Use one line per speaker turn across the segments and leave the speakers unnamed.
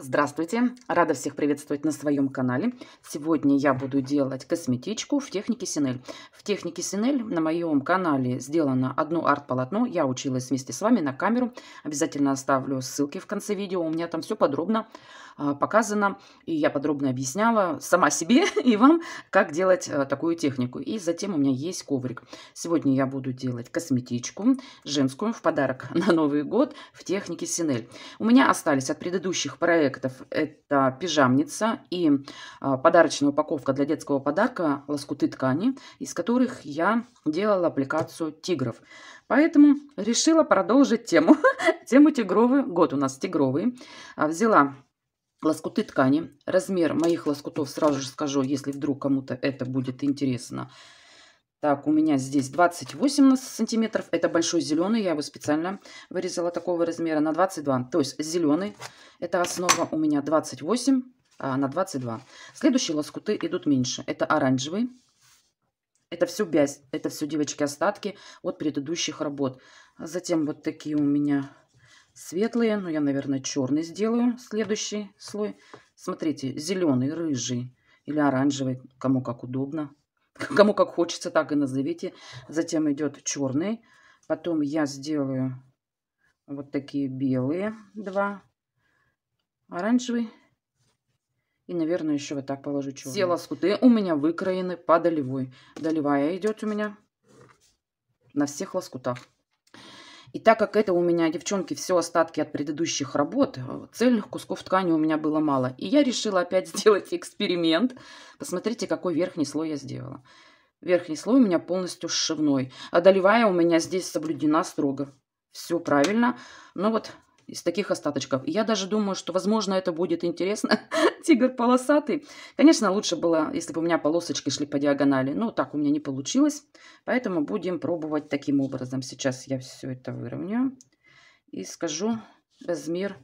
Здравствуйте! Рада всех приветствовать на своем канале. Сегодня я буду делать косметичку в технике Синель. В технике Синель на моем канале сделано одно арт-полотно. Я училась вместе с вами на камеру. Обязательно оставлю ссылки в конце видео. У меня там все подробно а, показано. И я подробно объясняла сама себе и вам, как делать а, такую технику. И затем у меня есть коврик. Сегодня я буду делать косметичку женскую в подарок на Новый год в технике Синель. У меня остались от предыдущих проектов проектов – это пижамница и а, подарочная упаковка для детского подарка лоскуты ткани, из которых я делала аппликацию тигров. Поэтому решила продолжить тему. тему тигровый. Год у нас тигровый. А, взяла лоскуты ткани. Размер моих лоскутов сразу же скажу, если вдруг кому-то это будет интересно – так, у меня здесь 28 сантиметров. Это большой зеленый. Я его специально вырезала такого размера на 22. То есть зеленый. Это основа у меня 28 а, на 22. Следующие лоскуты идут меньше. Это оранжевый. Это все бязь. Это все, девочки, остатки от предыдущих работ. Затем вот такие у меня светлые. Ну, я, наверное, черный сделаю следующий слой. Смотрите, зеленый, рыжий или оранжевый, кому как удобно. Кому как хочется, так и назовите. Затем идет черный. Потом я сделаю вот такие белые два. Оранжевый. И, наверное, еще вот так положу черный. Все лоскуты у меня выкроены по долевой. Долевая идет у меня на всех лоскутах. И так как это у меня, девчонки, все остатки от предыдущих работ, э, цельных кусков ткани у меня было мало. И я решила опять сделать эксперимент. Посмотрите, какой верхний слой я сделала. Верхний слой у меня полностью сшивной. А долевая у меня здесь соблюдена строго. Все правильно. Но вот из таких остаточков. я даже думаю, что, возможно, это будет интересно. Тигр полосатый. Конечно, лучше было, если бы у меня полосочки шли по диагонали. Но так у меня не получилось. Поэтому будем пробовать таким образом. Сейчас я все это выровняю. И скажу размер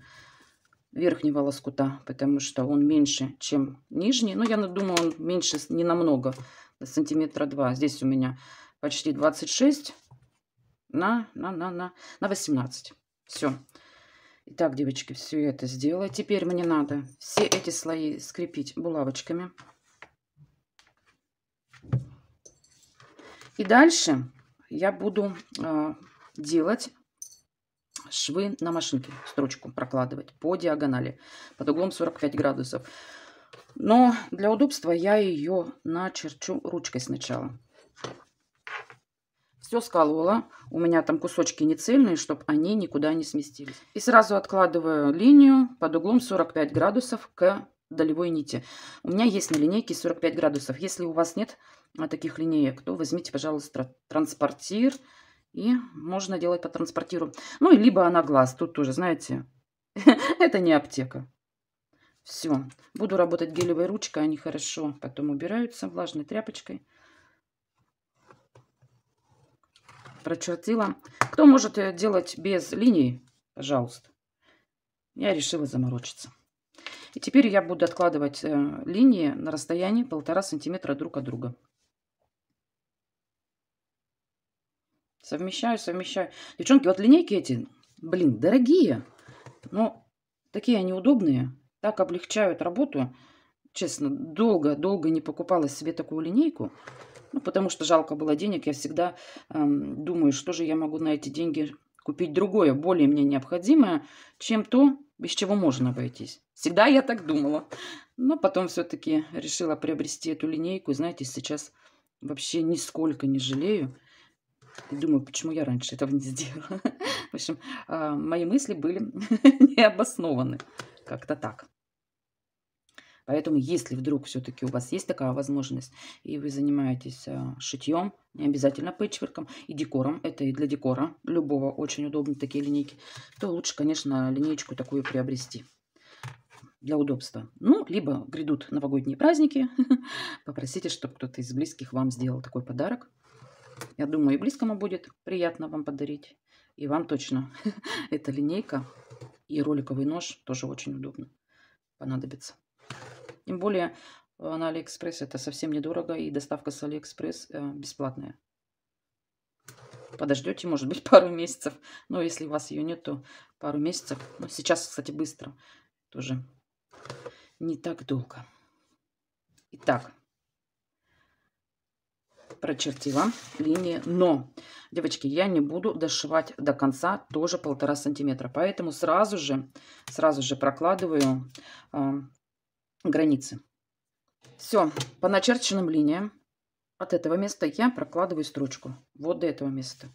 верхнего лоскута, потому что он меньше, чем нижний. Но ну, я думаю, он меньше не намного, сантиметра два. Здесь у меня почти 26 на, на, на, на, на 18. Все. Итак, девочки, все это сделала. Теперь мне надо все эти слои скрепить булавочками. И дальше я буду а, делать швы на машинке, строчку прокладывать по диагонали, под углом 45 градусов. Но для удобства я ее начерчу ручкой сначала все сколола. У меня там кусочки не цельные, чтобы они никуда не сместились. И сразу откладываю линию под углом 45 градусов к долевой нити. У меня есть на линейке 45 градусов. Если у вас нет а, таких линеек, то возьмите, пожалуйста, транспортир. И можно делать по транспортиру. Ну, и либо она глаз. Тут тоже, знаете, это не аптека. Все. Буду работать гелевой ручкой. Они хорошо потом убираются влажной тряпочкой. прочертила. Кто может делать без линий, пожалуйста. Я решила заморочиться. И теперь я буду откладывать э, линии на расстоянии полтора сантиметра друг от друга. Совмещаю, совмещаю. Девчонки, вот линейки эти, блин, дорогие, но такие они удобные. Так облегчают работу. Честно, долго-долго не покупала себе такую линейку. Ну, потому что жалко было денег, я всегда э, думаю, что же я могу на эти деньги купить другое, более мне необходимое, чем то, без чего можно обойтись. Всегда я так думала. Но потом все-таки решила приобрести эту линейку. И знаете, сейчас вообще нисколько не жалею. И думаю, почему я раньше этого не сделала. В общем, э, мои мысли были необоснованы. Как-то так. Поэтому, если вдруг все-таки у вас есть такая возможность, и вы занимаетесь а, шитьем, не обязательно пэтчворком и декором, это и для декора любого очень удобны такие линейки, то лучше, конечно, линейку такую приобрести для удобства. Ну, либо грядут новогодние праздники, попросите, чтобы кто-то из близких вам сделал такой подарок. Я думаю, и близкому будет приятно вам подарить, и вам точно. Эта линейка и роликовый нож тоже очень удобно понадобится. Тем более э, на Алиэкспресс это совсем недорого и доставка с Алиэкспресс э, бесплатная. Подождете, может быть, пару месяцев. Но если у вас ее нет, то пару месяцев. Но сейчас, кстати, быстро. Тоже не так долго. Итак, прочертила линии. Но, девочки, я не буду дошивать до конца тоже полтора сантиметра. Поэтому сразу же, сразу же прокладываю э, границы. Все, по начерченным линиям от этого места я прокладываю строчку. Вот до этого места.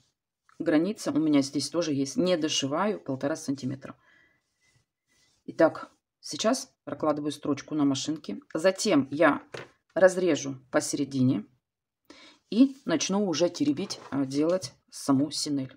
Граница у меня здесь тоже есть. Не дошиваю полтора сантиметра. Итак, сейчас прокладываю строчку на машинке. Затем я разрежу посередине и начну уже теребить, а, делать саму синель.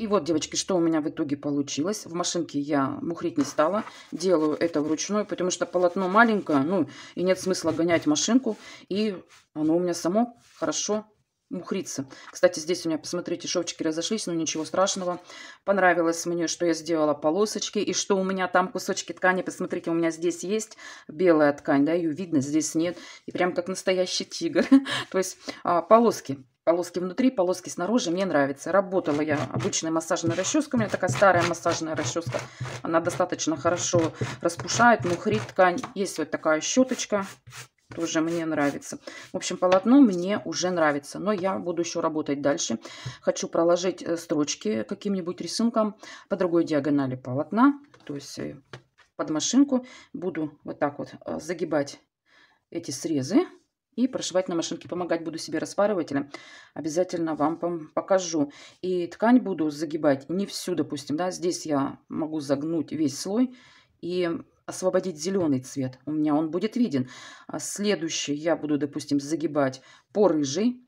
И вот, девочки, что у меня в итоге получилось. В машинке я мухрить не стала. Делаю это вручную, потому что полотно маленькое, ну, и нет смысла гонять машинку. И оно у меня само хорошо мухрится. Кстати, здесь у меня, посмотрите, шовчики разошлись, но ничего страшного. Понравилось мне, что я сделала полосочки, и что у меня там кусочки ткани, посмотрите, у меня здесь есть белая ткань, да, ее видно, здесь нет, и прям как настоящий тигр. То есть а, полоски Полоски внутри, полоски снаружи. Мне нравится. Работала я обычной массажной расческой. У меня такая старая массажная расческа. Она достаточно хорошо распушает, мухрит ткань. Есть вот такая щеточка. Тоже мне нравится. В общем, полотно мне уже нравится. Но я буду еще работать дальше. Хочу проложить э, строчки каким-нибудь рисунком по другой диагонали полотна. То есть э, под машинку буду вот так вот э, загибать эти срезы и прошивать на машинке. Помогать буду себе распарывателем. Обязательно вам покажу. И ткань буду загибать не всю, допустим. да, Здесь я могу загнуть весь слой и освободить зеленый цвет. У меня он будет виден. А следующий я буду, допустим, загибать по рыжий.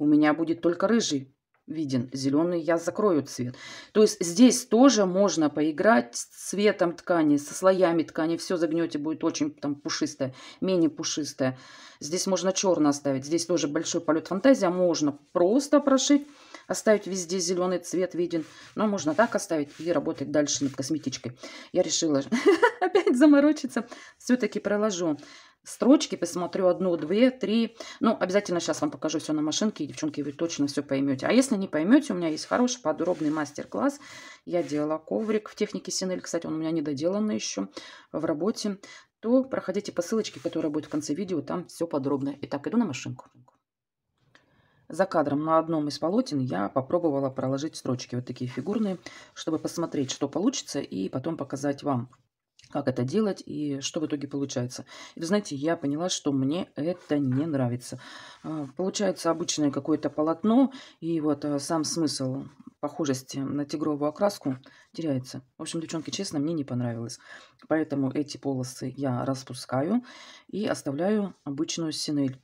У меня будет только рыжий виден зеленый, я закрою цвет. То есть здесь тоже можно поиграть с цветом ткани, со слоями ткани. Все загнете, будет очень там пушистое, менее пушистое. Здесь можно черно оставить. Здесь тоже большой полет фантазия а Можно просто прошить Оставить везде зеленый цвет виден. Но можно так оставить и работать дальше над косметичкой. Я решила опять заморочиться. Все-таки проложу строчки, посмотрю одну, две, три. Ну, обязательно сейчас вам покажу все на машинке, и, девчонки, вы точно все поймете. А если не поймете, у меня есть хороший подробный мастер-класс. Я делала коврик в технике Синель, кстати, он у меня недоделанный еще в работе. То проходите по ссылочке, которая будет в конце видео, там все подробно. Итак, иду на машинку. За кадром на одном из полотен я попробовала проложить строчки, вот такие фигурные, чтобы посмотреть, что получится, и потом показать вам, как это делать и что в итоге получается. И, вы знаете, я поняла, что мне это не нравится. А, получается обычное какое-то полотно, и вот а, сам смысл похожести на тигровую окраску теряется. В общем, девчонки, честно, мне не понравилось. Поэтому эти полосы я распускаю и оставляю обычную синель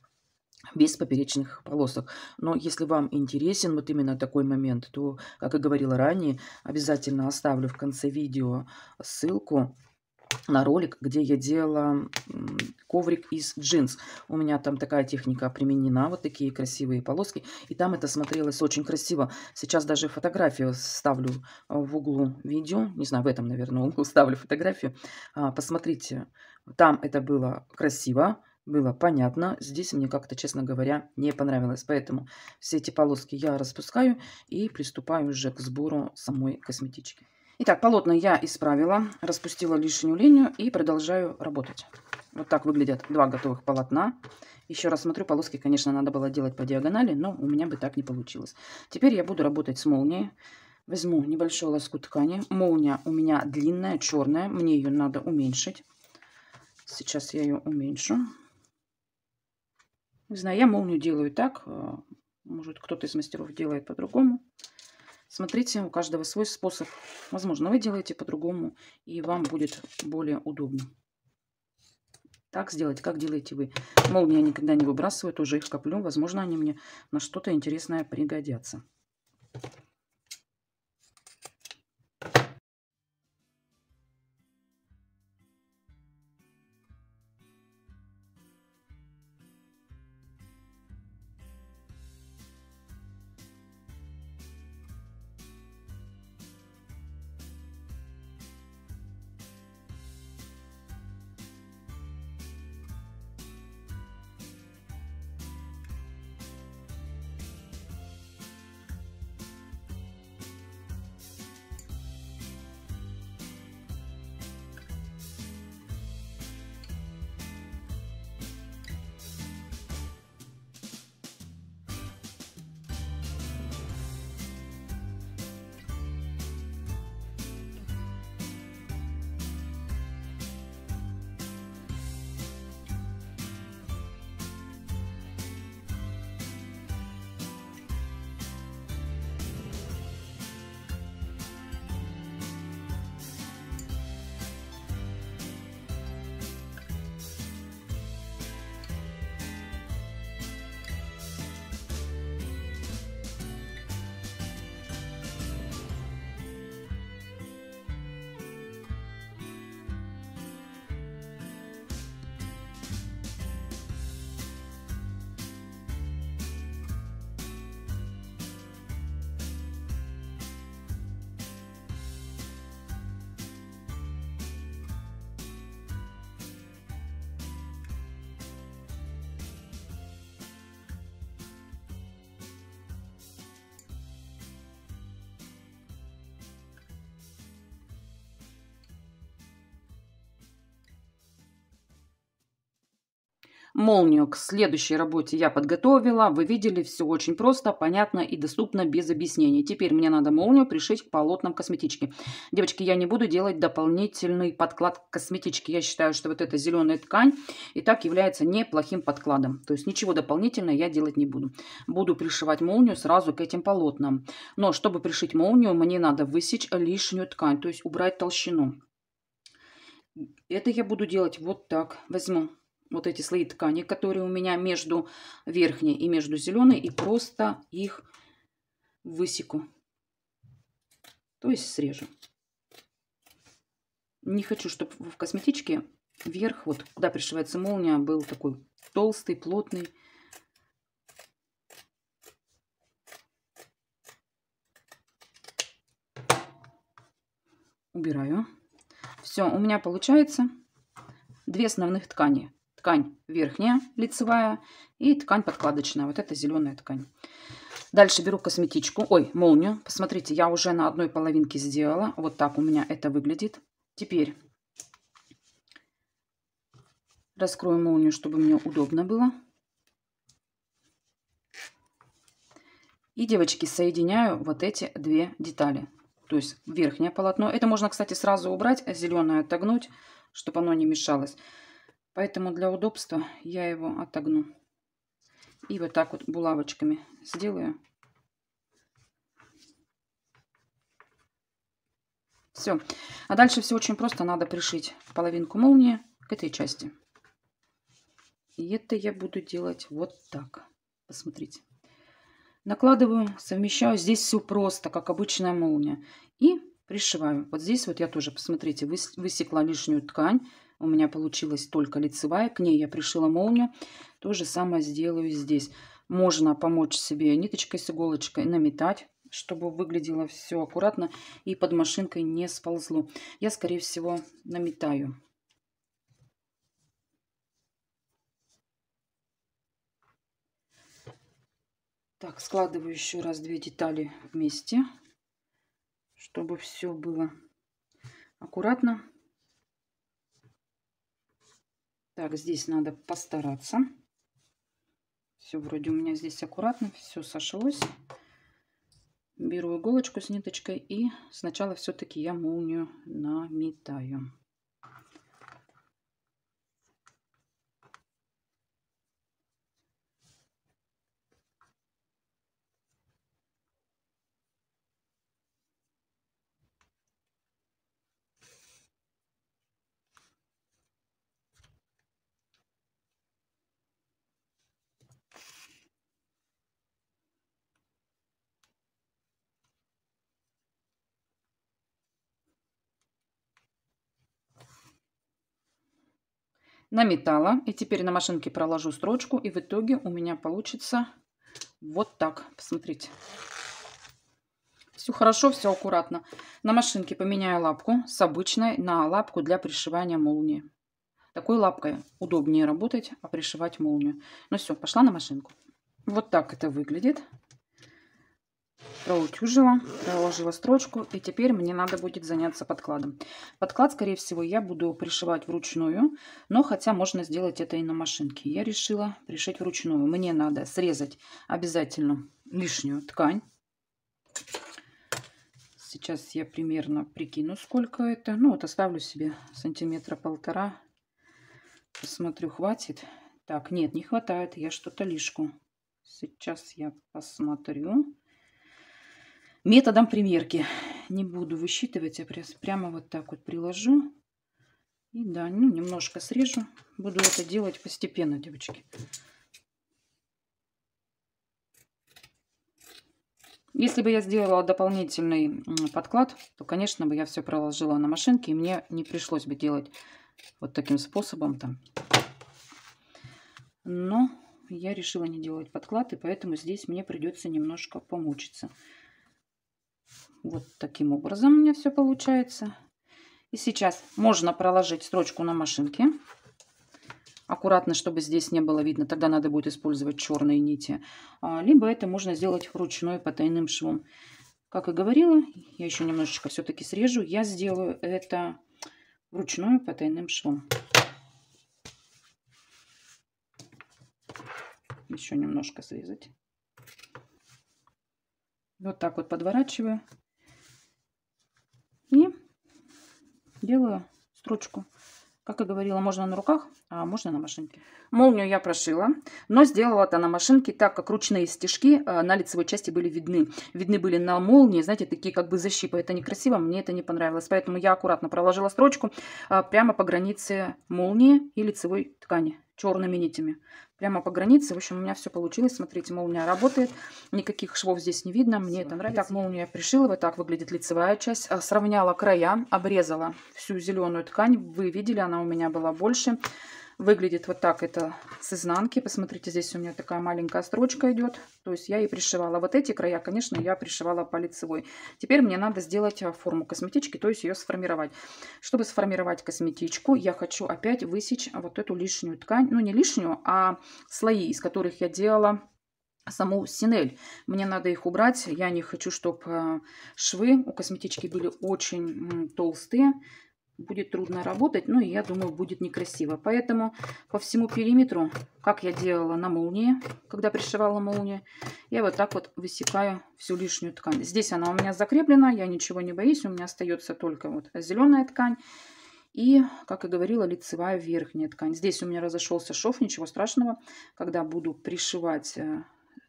без поперечных полосок. Но если вам интересен вот именно такой момент, то, как и говорила ранее, обязательно оставлю в конце видео ссылку на ролик, где я делала коврик из джинс. У меня там такая техника применена, вот такие красивые полоски. И там это смотрелось очень красиво. Сейчас даже фотографию ставлю а, в углу видео. Не знаю, в этом, наверное, углу ставлю фотографию. А, посмотрите, там это было красиво было понятно. Здесь мне как-то, честно говоря, не понравилось. Поэтому все эти полоски я распускаю и приступаю уже к сбору самой косметички. Итак, полотно я исправила, распустила лишнюю линию и продолжаю работать. Вот так выглядят два готовых полотна. Еще раз смотрю, полоски, конечно, надо было делать по диагонали, но у меня бы так не получилось. Теперь я буду работать с молнией. Возьму небольшую лоску ткани. Молния у меня длинная, черная. Мне ее надо уменьшить. Сейчас я ее уменьшу. Не знаю, я молнию делаю так. Э, может, кто-то из мастеров делает по-другому. Смотрите, у каждого свой способ. Возможно, вы делаете по-другому, и вам будет более удобно. Так сделать, как делаете вы. Молнии я никогда не выбрасываю, тоже их коплю. Возможно, они мне на что-то интересное пригодятся. Молнию к следующей работе я подготовила. Вы видели, все очень просто, понятно и доступно без объяснений. Теперь мне надо молнию пришить к полотнам косметички. Девочки, я не буду делать дополнительный подклад косметички. Я считаю, что вот эта зеленая ткань и так является неплохим подкладом. То есть ничего дополнительного я делать не буду. Буду пришивать молнию сразу к этим полотнам. Но чтобы пришить молнию, мне надо высечь лишнюю ткань, то есть убрать толщину. Это я буду делать вот так. Возьму вот эти слои ткани, которые у меня между верхней и между зеленой, и просто их высеку. То есть срежу. Не хочу, чтобы в косметичке верх, вот куда пришивается молния, был такой толстый, плотный. Убираю. Все, у меня получается две основных ткани ткань верхняя, лицевая, и ткань подкладочная. Вот это зеленая ткань. Дальше беру косметичку, ой, молнию. Посмотрите, я уже на одной половинке сделала. Вот так у меня это выглядит. Теперь раскрою молнию, чтобы мне удобно было. И, девочки, соединяю вот эти две детали. То есть верхнее полотно. Это можно, кстати, сразу убрать, а зеленое отогнуть, чтобы оно не мешалось. Поэтому для удобства я его отогну. И вот так вот булавочками сделаю. Все. А дальше все очень просто. Надо пришить половинку молнии к этой части. И это я буду делать вот так. Посмотрите. Накладываю, совмещаю. Здесь все просто, как обычная молния. И пришиваю. Вот здесь вот я тоже, посмотрите, высекла лишнюю ткань. У меня получилась только лицевая. К ней я пришила молнию. То же самое сделаю здесь. Можно помочь себе ниточкой с иголочкой наметать чтобы выглядело все аккуратно и под машинкой не сползло. Я, скорее всего, наметаю. Так, складываю еще раз две детали вместе, чтобы все было аккуратно. Так, здесь надо постараться. Все, вроде у меня здесь аккуратно, все сошлось. Беру иголочку с ниточкой и сначала все-таки я молнию наметаю. наметала. И теперь на машинке проложу строчку. И в итоге у меня получится вот так. Посмотрите. Все хорошо, все аккуратно. На машинке поменяю лапку с обычной на лапку для пришивания молнии. Такой лапкой удобнее работать, а пришивать молнию. Ну все, пошла на машинку. Вот так это выглядит проутюжила, проложила строчку, и теперь мне надо будет заняться подкладом. Подклад, скорее всего, я буду пришивать вручную, но хотя можно сделать это и на машинке. Я решила пришить вручную. Мне надо срезать обязательно лишнюю ткань. Сейчас я примерно прикину, сколько это. Ну, вот оставлю себе сантиметра полтора. Посмотрю, хватит. Так, нет, не хватает. Я что-то лишку. Сейчас я посмотрю методом примерки. Не буду высчитывать, я прямо вот так вот приложу. И да, ну, немножко срежу. Буду это делать постепенно, девочки. Если бы я сделала дополнительный подклад, то, конечно, бы я все проложила на машинке, и мне не пришлось бы делать вот таким способом там. Но я решила не делать подклад, и поэтому здесь мне придется немножко помучиться. Вот таким образом у меня все получается. И сейчас можно проложить строчку на машинке. Аккуратно, чтобы здесь не было видно. Тогда надо будет использовать черные нити. А, либо это можно сделать вручную потайным швом. Как и говорила, я еще немножечко все-таки срежу. Я сделаю это вручную потайным швом. Еще немножко срезать. Вот так вот подворачиваю. делаю строчку. Как и говорила, можно на руках, а можно на машинке. Молнию я прошила, но сделала это на машинке, так как ручные стежки э, на лицевой части были видны. Видны были на молнии, знаете, такие как бы защипы. Это некрасиво, мне это не понравилось. Поэтому я аккуратно проложила строчку э, прямо по границе молнии и лицевой ткани черными нитями прямо по границе. В общем, у меня все получилось. Смотрите, молния работает. Никаких швов здесь не видно. Мне все, это нравится. Так, молнию я пришила. Вот так выглядит лицевая часть. А, сравняла края, обрезала всю зеленую ткань. Вы видели, она у меня была больше. Выглядит вот так это с изнанки. Посмотрите, здесь у меня такая маленькая строчка идет. То есть я и пришивала. Вот эти края, конечно, я пришивала по лицевой. Теперь мне надо сделать а, форму косметички, то есть ее сформировать. Чтобы сформировать косметичку, я хочу опять высечь вот эту лишнюю ткань. Ну, не лишнюю, а слои, из которых я делала саму синель. Мне надо их убрать. Я не хочу, чтобы а, швы у косметички были очень толстые будет трудно работать, ну и я думаю, будет некрасиво. Поэтому по всему периметру, как я делала на молнии, когда пришивала молнию, я вот так вот высекаю всю лишнюю ткань. Здесь она у меня закреплена, я ничего не боюсь, у меня остается только вот зеленая ткань. И, как и говорила, лицевая верхняя ткань. Здесь у меня разошелся шов, ничего страшного. Когда буду пришивать э,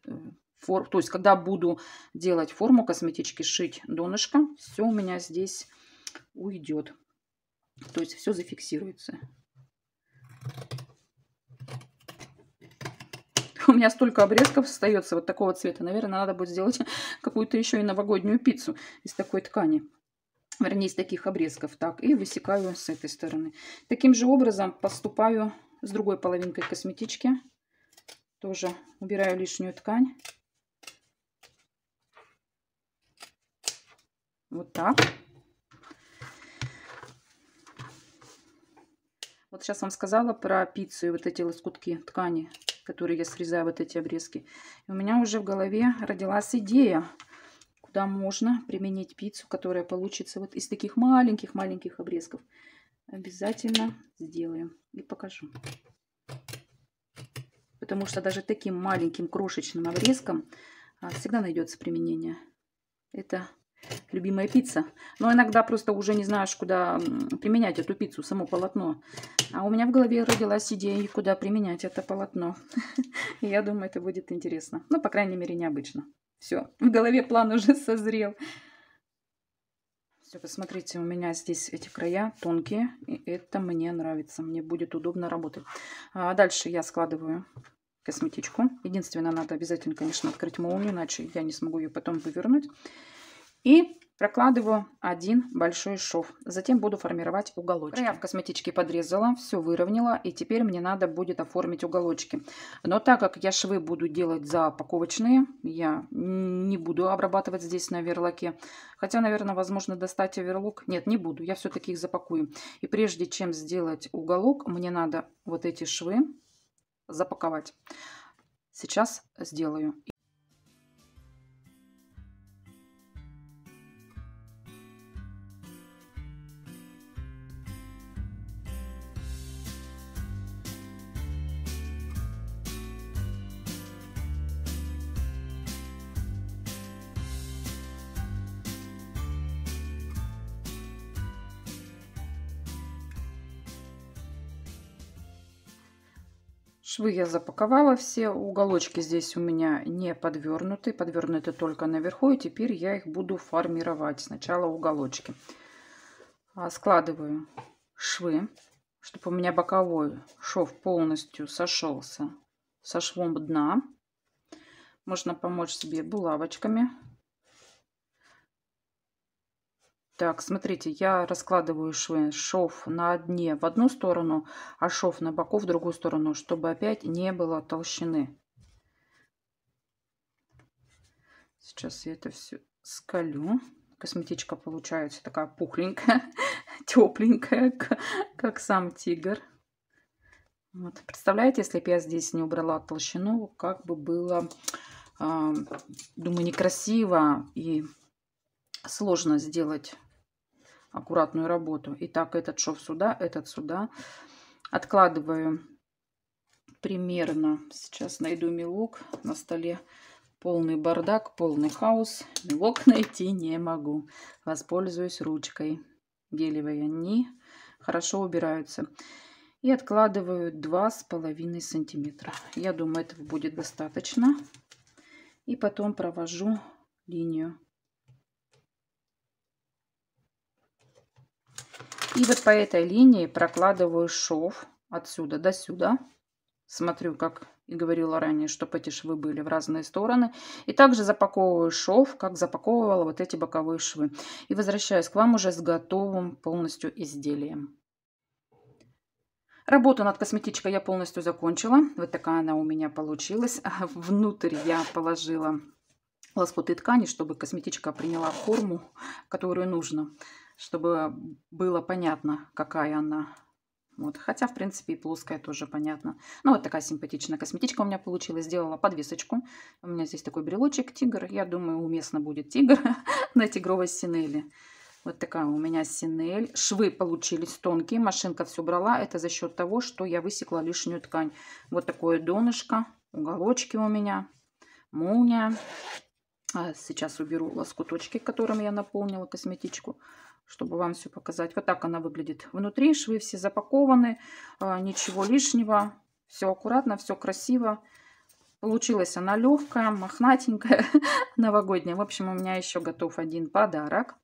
э, форму, то есть когда буду делать форму косметички, шить донышко, все у меня здесь уйдет. То есть все зафиксируется. У меня столько обрезков остается вот такого цвета. Наверное, надо будет сделать какую-то еще и новогоднюю пиццу из такой ткани. Вернее, из таких обрезков. Так, и высекаю с этой стороны. Таким же образом поступаю с другой половинкой косметички. Тоже убираю лишнюю ткань. Вот так. Вот сейчас вам сказала про пиццу и вот эти лоскутки ткани, которые я срезаю, вот эти обрезки. И у меня уже в голове родилась идея, куда можно применить пиццу, которая получится вот из таких маленьких-маленьких обрезков. Обязательно сделаю и покажу. Потому что даже таким маленьким крошечным обрезком а, всегда найдется применение. Это любимая пицца. Но иногда просто уже не знаешь, куда применять эту пиццу, само полотно. А у меня в голове родилась идея, куда применять это полотно. Я думаю, это будет интересно. Ну, по крайней мере, необычно. Все, в голове план уже созрел. Все, посмотрите, у меня здесь эти края тонкие, и это мне нравится, мне будет удобно работать. А дальше я складываю косметичку. Единственное, надо обязательно, конечно, открыть молнию, иначе я не смогу ее потом вывернуть. И прокладываю один большой шов. Затем буду формировать уголочки. Я в косметичке подрезала, все выровняла. И теперь мне надо будет оформить уголочки. Но так как я швы буду делать запаковочные, я не буду обрабатывать здесь на верлоке. Хотя, наверное, возможно достать оверлок. Нет, не буду, я все-таки их запакую. И прежде чем сделать уголок, мне надо вот эти швы запаковать. Сейчас сделаю. Швы я запаковала все, уголочки здесь у меня не подвернуты, подвернуты только наверху, и теперь я их буду формировать. Сначала уголочки. А, складываю швы, чтобы у меня боковой шов полностью сошелся со швом дна. Можно помочь себе булавочками Так, смотрите, я раскладываю швы, шов на дне в одну сторону, а шов на боку в другую сторону, чтобы опять не было толщины. Сейчас я это все скалю. Косметичка получается такая пухленькая, тепленькая, как сам тигр. Вот. Представляете, если бы я здесь не убрала толщину, как бы было, э, думаю, некрасиво и сложно сделать аккуратную работу. Итак, этот шов сюда, этот сюда. Откладываю примерно, сейчас найду мелок на столе. Полный бардак, полный хаос. Мелок найти не могу. Воспользуюсь ручкой. Гелевые они хорошо убираются. И откладываю два с половиной сантиметра. Я думаю, этого будет достаточно. И потом провожу линию. И вот по этой линии прокладываю шов отсюда до сюда. Смотрю, как и говорила ранее, чтобы эти швы были в разные стороны. И также запаковываю шов, как запаковывала вот эти боковые швы. И возвращаюсь к вам уже с готовым полностью изделием. Работу над косметичкой я полностью закончила. Вот такая она у меня получилась. Внутрь я положила лоскуты ткани, чтобы косметичка приняла форму, которую нужно чтобы было понятно, какая она. Вот. Хотя, в принципе, и плоская тоже понятно. Ну, вот такая симпатичная косметичка у меня получилась. Сделала подвесочку. У меня здесь такой брелочек тигр. Я думаю, уместно будет тигр на тигровой синели. Вот такая у меня синель. Швы получились тонкие. Машинка все брала. Это за счет того, что я высекла лишнюю ткань. Вот такое донышко. Уголочки у меня. Молния. А сейчас уберу лоскуточки, которым я наполнила косметичку чтобы вам все показать. Вот так она выглядит. Внутри швы все запакованы, а, ничего лишнего. Все аккуратно, все красиво. Получилась она легкая, мохнатенькая, новогодняя. В общем, у меня еще готов один подарок.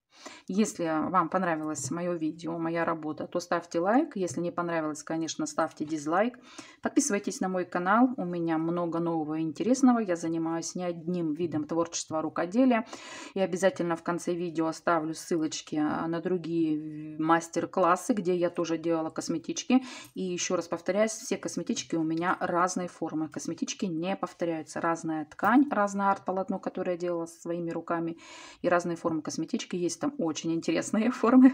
Если вам понравилось мое видео, моя работа, то ставьте лайк. Если не понравилось, конечно, ставьте дизлайк. Подписывайтесь на мой канал. У меня много нового и интересного. Я занимаюсь не одним видом творчества рукоделия. И обязательно в конце видео оставлю ссылочки а, на другие мастер-классы, где я тоже делала косметички. И еще раз повторяюсь, все косметички у меня разной формы. Косметички не повторяются. Разная ткань, разное арт-полотно, которое я делала своими руками. И разные формы косметички есть там очень интересные формы.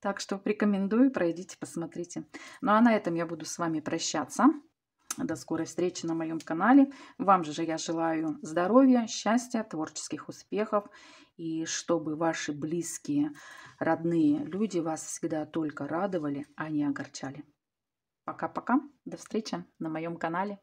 Так что рекомендую, пройдите, посмотрите. Ну а на этом я буду с вами прощаться. До скорой встречи на моем канале. Вам же я желаю здоровья, счастья, творческих успехов. И чтобы ваши близкие, родные люди вас всегда только радовали, а не огорчали. Пока-пока. До встречи на моем канале.